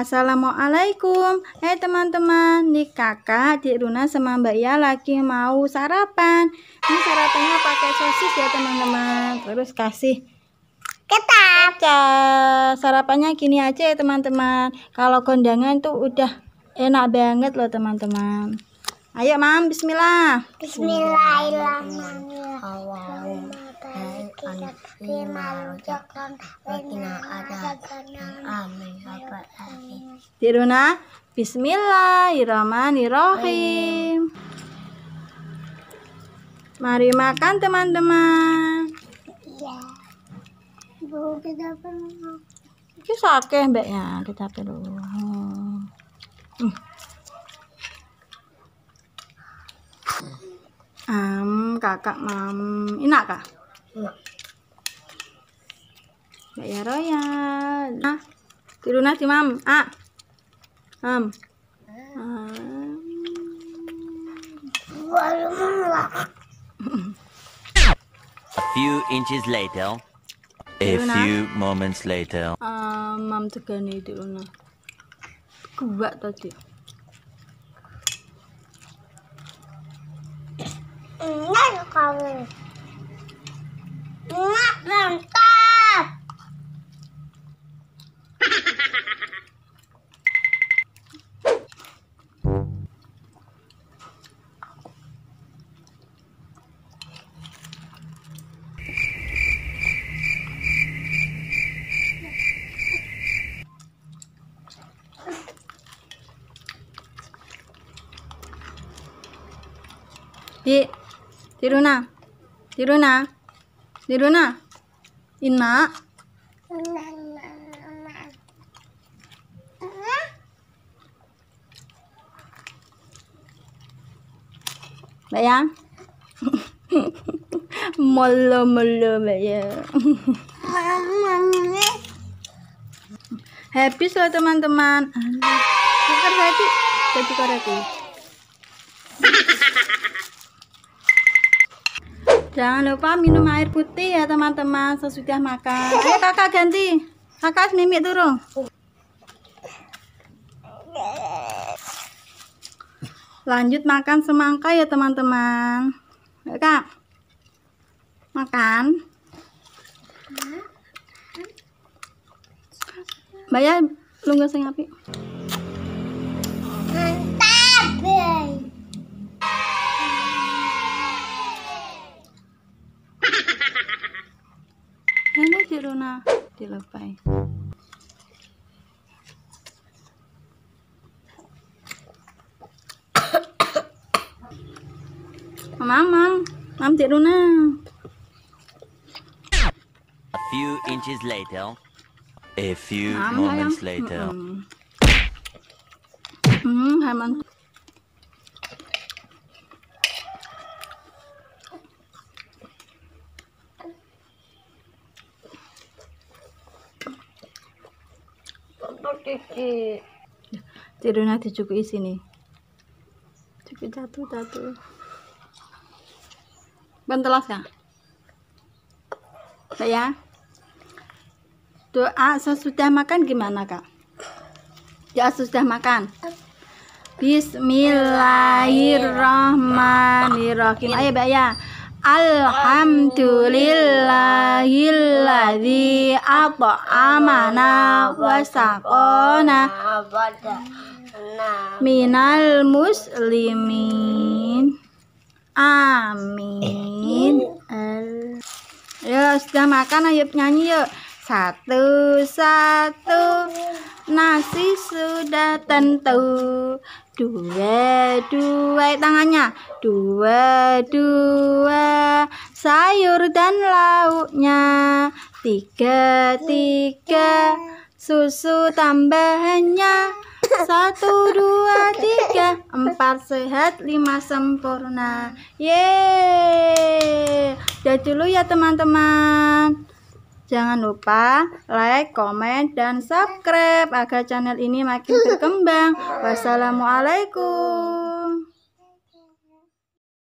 Assalamualaikum Hai hey, teman-teman Nih kakak di Runa sama Mbak Ya lagi mau sarapan Ini sarapannya pakai sosis ya teman-teman Terus kasih Ketap Kecap Sarapannya gini aja ya teman-teman Kalau kondangan tuh udah enak banget loh teman-teman Ayo mam bismillah Bismillahirrahmanirrahim Rabbana lima rujakon Rabbina adabana Amin ya Rabbal Alamin Diruna Bismillahirrahmanirrahim Mari makan teman-teman Iya Bu kita perlu Ini sakit mbaknya kita perlu hmm. Um, kakak mam enak kah? Enak ya royan ah turunah si mam ah am A few inches later. A few moments later. Um, mam tegani dulu nah. Gua tadi. Di tiru na. Tiru na. Tiru na. Inna. Bayang. Molo molo bayang. Happy selamat teman-teman. Happy. Happy. Happy. Jangan lupa minum air putih ya teman-teman sesudah makan. Ayo kakak ganti. Kakak mimik turun. Lanjut makan semangka ya teman-teman. Kak. Makan. bayar lu nggak sengapi. Mantap. Barcelona di lepai. Mam, mam, mam tidur na. A few inches later, a few moments later. Hmm, hai mam. Kiki. Tiruna dicukuki sini. Cukup jatuh jatuh. Bentelos ya. Saya doa sesudah makan gimana kak? Ya sudah makan. Bismillahirrahmanirrahim. Ayo Mbak ya. Alhamdulillahilladzi at'amana wasakona minal muslimin amin ya sudah makan ayo nyanyi yuk satu satu nasi sudah tentu dua dua eh, tangannya dua dua sayur dan lauknya tiga tiga susu tambahannya satu dua tiga empat sehat lima sempurna ye dah dulu ya teman-teman Jangan lupa like, komen, dan subscribe agar channel ini makin berkembang. Wassalamualaikum.